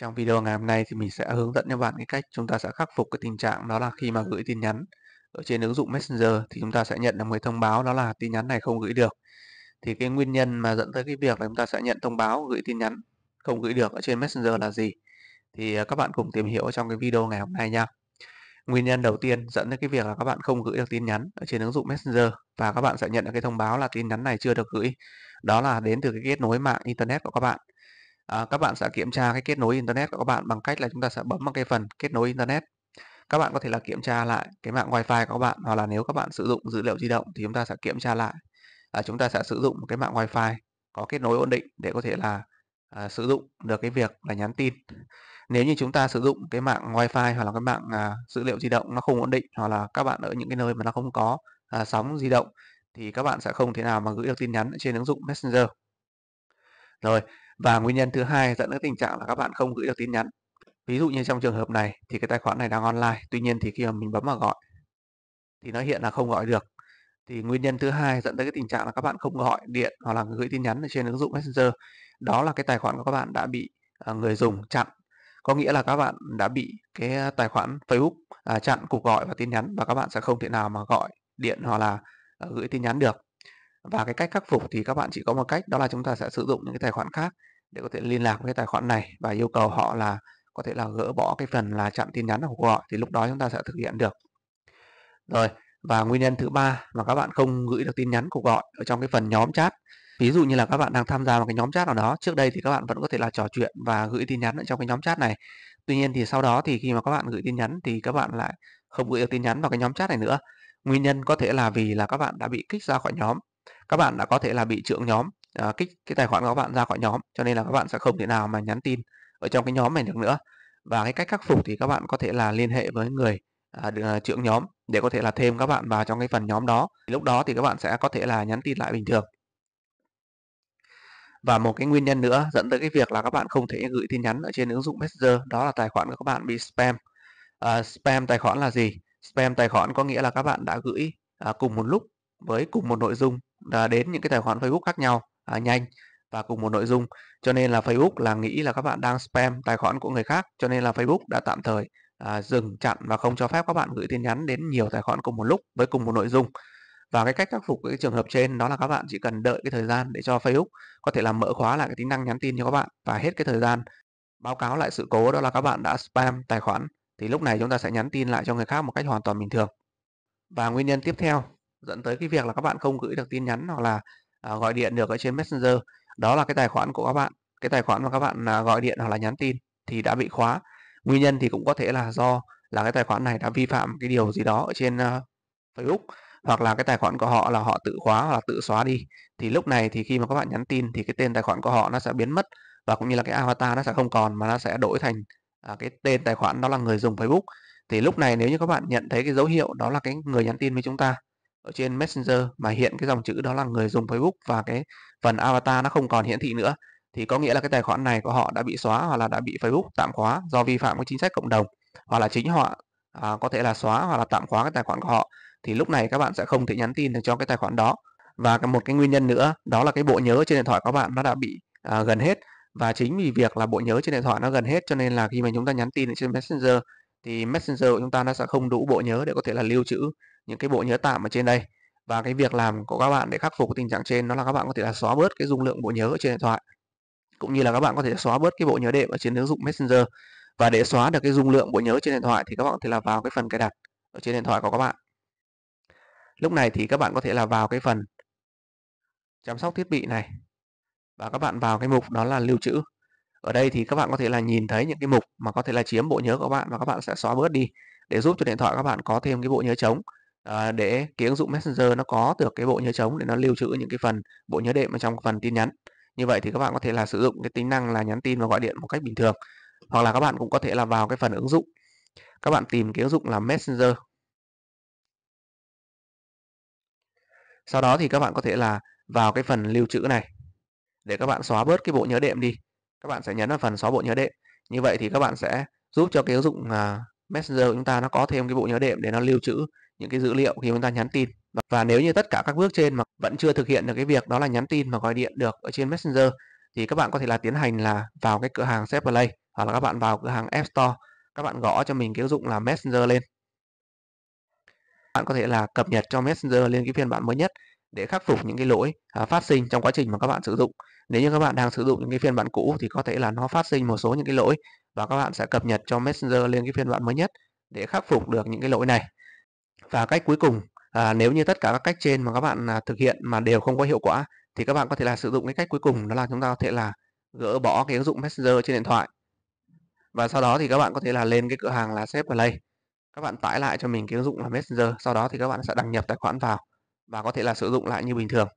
Trong video ngày hôm nay thì mình sẽ hướng dẫn cho bạn cái cách chúng ta sẽ khắc phục cái tình trạng đó là khi mà gửi tin nhắn ở trên ứng dụng Messenger thì chúng ta sẽ nhận được một thông báo đó là tin nhắn này không gửi được. Thì cái nguyên nhân mà dẫn tới cái việc là chúng ta sẽ nhận thông báo gửi tin nhắn không gửi được ở trên Messenger là gì? Thì à, các bạn cùng tìm hiểu trong cái video ngày hôm nay nha. Nguyên nhân đầu tiên dẫn đến cái việc là các bạn không gửi được tin nhắn ở trên ứng dụng Messenger và các bạn sẽ nhận được cái thông báo là tin nhắn này chưa được gửi. Đó là đến từ cái kết nối mạng internet của các bạn à, các bạn sẽ kiểm tra cái kết nối internet của các bạn bằng cách là chúng ta sẽ bấm vào cái phần kết nối internet các bạn có thể là kiểm tra lại cái mạng wifi của các bạn hoặc là nếu các bạn sử dụng dữ liệu di động thì chúng ta sẽ kiểm tra lại à, chúng ta sẽ sử dụng cái mạng wifi có kết nối ổn định để có thể là à, sử dụng được cái việc là nhắn tin nếu như chúng ta sử dụng cái mạng wifi hoặc là cái mạng à, dữ liệu di động nó không ổn định hoặc là các bạn ở những cái nơi mà nó không có à, sóng di động thì các bạn sẽ không thể nào mà gửi được tin nhắn trên ứng dụng messenger rồi, và nguyên nhân thứ hai dẫn đến tình trạng là các bạn không gửi được tin nhắn. Ví dụ như trong trường hợp này thì cái tài khoản này đang online, tuy nhiên thì khi mà mình bấm vào gọi thì nó hiện là không gọi được. Thì nguyên nhân thứ hai dẫn tới cái tình trạng là các bạn không gọi điện hoặc là gửi tin nhắn trên ứng dụng Messenger, đó là cái tài khoản của các bạn đã bị ờ, người dùng chặn. Có nghĩa là các bạn đã bị cái ờ, tài khoản Facebook à, chặn cuộc gọi và tin nhắn và các bạn sẽ không thể nào mà gọi điện hoặc là ờ, gửi tin nhắn được và cái cách khắc phục thì các bạn chỉ có một cách đó là chúng ta sẽ sử dụng những cái tài khoản khác để có thể liên lạc với tài khoản này và yêu cầu họ là có thể là gỡ bỏ cái phần là chặn tin nhắn của họ thì lúc đó chúng ta sẽ thực hiện được rồi và nguyên nhân thứ ba mà các bạn không gửi được tin nhắn cuộc gọi ở trong cái phần nhóm chat ví dụ như là các bạn đang tham gia vào cái nhóm chat nào đó trước đây thì các bạn vẫn có thể là trò chuyện và gửi tin nhắn ở trong cái nhóm chat này tuy nhiên thì sau đó thì khi mà các bạn gửi tin nhắn thì các bạn lại không gửi được tin nhắn vào cái nhóm chat này nữa nguyên nhân có thể là vì là các bạn đã bị kích ra khỏi nhóm các bạn đã có thể là bị trưởng nhóm uh, kích cái tài khoản của các bạn ra khỏi nhóm cho nên là các bạn sẽ không thể nào mà nhắn tin ở trong cái nhóm này được nữa và cái cách khắc phục thì các bạn có thể là liên hệ với người uh, trưởng nhóm để có thể là thêm các bạn vào trong cái phần nhóm đó lúc đó thì các bạn sẽ có thể là nhắn tin lại bình thường và một cái nguyên nhân nữa dẫn tới cái việc là các bạn không thể gửi tin nhắn ở trên ứng dụng Messenger đó là tài khoản của các bạn bị spam. À, spam tài khoản là gì? Spam tài khoản có nghĩa là các bạn đã gửi à, cùng một lúc với cùng một nội dung đến những cái tài khoản Facebook khác nhau à, nhanh và cùng một nội dung cho nên là Facebook là nghĩ là các bạn đang spam tài khoản của người khác cho nên là Facebook đã tạm thời à, dừng chặn và không cho phép các bạn gửi tin nhắn đến nhiều tài khoản cùng một lúc với cùng một nội dung và cái cách khắc phục cái trường hợp trên đó là các bạn chỉ cần đợi cái thời gian để cho Facebook có thể làm mở khóa lại cái tính năng nhắn tin cho các bạn và hết cái thời gian báo cáo lại sự cố đó là các bạn đã spam tài khoản thì lúc này chúng ta sẽ nhắn tin lại cho người khác một cách hoàn toàn bình thường và nguyên nhân tiếp theo dẫn tới cái việc là các bạn không gửi được tin nhắn hoặc là à, gọi điện được ở trên Messenger đó là cái tài khoản của các bạn cái tài khoản mà các bạn à, gọi điện hoặc là nhắn tin thì đã bị khóa nguyên nhân thì cũng có thể là do là cái tài khoản này đã vi phạm cái điều gì đó ở trên à, Facebook hoặc là cái tài khoản của họ là họ tự khóa hoặc là tự xóa đi thì lúc này thì khi mà các bạn nhắn tin thì cái tên tài khoản của họ nó sẽ biến mất và cũng như là cái avatar nó sẽ không còn mà nó sẽ đổi thành cái tên tài khoản đó là người dùng Facebook thì lúc này nếu như các bạn nhận thấy cái dấu hiệu đó là cái người nhắn tin với chúng ta ở trên Messenger mà hiện cái dòng chữ đó là người dùng Facebook và cái phần avatar nó không còn hiển thị nữa thì có nghĩa là cái tài khoản này của họ đã bị xóa hoặc là đã bị Facebook tạm khóa do vi phạm cái chính sách cộng đồng hoặc là chính họ à, có thể là xóa hoặc là tạm khóa cái tài khoản của họ thì lúc này các bạn sẽ không thể nhắn tin được cho cái tài khoản đó và một cái nguyên nhân nữa đó là cái bộ nhớ trên điện thoại của bạn nó đã bị à, gần hết và chính vì việc là bộ nhớ trên điện thoại nó gần hết cho nên là khi mà chúng ta nhắn tin trên Messenger thì Messenger của chúng ta nó sẽ không đủ bộ nhớ để có thể là lưu trữ những cái bộ nhớ tạm ở trên đây và cái việc làm của các bạn để khắc phục tình trạng trên nó là các bạn có thể là xóa bớt cái dung lượng bộ nhớ ở trên điện thoại cũng như là các bạn có thể xóa bớt cái bộ nhớ đệm ở trên ứng dụng Messenger và để xóa được cái dung lượng bộ nhớ trên điện thoại thì các bạn có thể là vào cái phần cài đặt ở trên điện thoại của các bạn lúc này thì các bạn có thể là vào cái phần chăm sóc thiết bị này và các bạn vào cái mục đó là lưu trữ ở đây thì các bạn có thể là nhìn thấy những cái mục mà có thể là chiếm bộ nhớ của các bạn và các bạn sẽ xóa bớt đi để giúp cho điện thoại các bạn có thêm cái bộ nhớ trống à, để cái ứng dụng Messenger nó có được cái bộ nhớ trống để nó lưu trữ những cái phần bộ nhớ đệm ở trong phần tin nhắn như vậy thì các bạn có thể là sử dụng cái tính năng là nhắn tin và gọi điện một cách bình thường hoặc là các bạn cũng có thể là vào cái phần ứng dụng các bạn tìm cái ứng dụng là Messenger sau đó thì các bạn có thể là vào cái phần lưu trữ này để các bạn xóa bớt cái bộ nhớ đệm đi các bạn sẽ nhấn vào phần xóa bộ nhớ đệm như vậy thì các bạn sẽ giúp cho cái ứng dụng à, Messenger của chúng ta nó có thêm cái bộ nhớ đệm để nó lưu trữ những cái dữ liệu khi chúng ta nhắn tin và nếu như tất cả các bước trên mà vẫn chưa thực hiện được cái việc đó là nhắn tin và gọi điện được ở trên Messenger thì các bạn có thể là tiến hành là vào cái cửa hàng Safe Play hoặc là các bạn vào cửa hàng App Store các bạn gõ cho mình cái ứng dụng là Messenger lên bạn có thể là cập nhật cho Messenger lên cái phiên bản mới nhất để khắc phục những cái lỗi à, phát sinh trong quá trình mà các bạn sử dụng nếu như các bạn đang sử dụng những cái phiên bản cũ thì có thể là nó phát sinh một số những cái lỗi và các bạn sẽ cập nhật cho Messenger lên cái phiên bản mới nhất để khắc phục được những cái lỗi này và cách cuối cùng à, nếu như tất cả các cách trên mà các bạn à, thực hiện mà đều không có hiệu quả thì các bạn có thể là sử dụng cái cách cuối cùng đó là chúng ta có thể là gỡ bỏ cái ứng dụng Messenger trên điện thoại và sau đó thì các bạn có thể là lên cái cửa hàng là Save Play các bạn tải lại cho mình cái ứng dụng là Messenger sau đó thì các bạn sẽ đăng nhập tài khoản vào và có thể là sử dụng lại như bình thường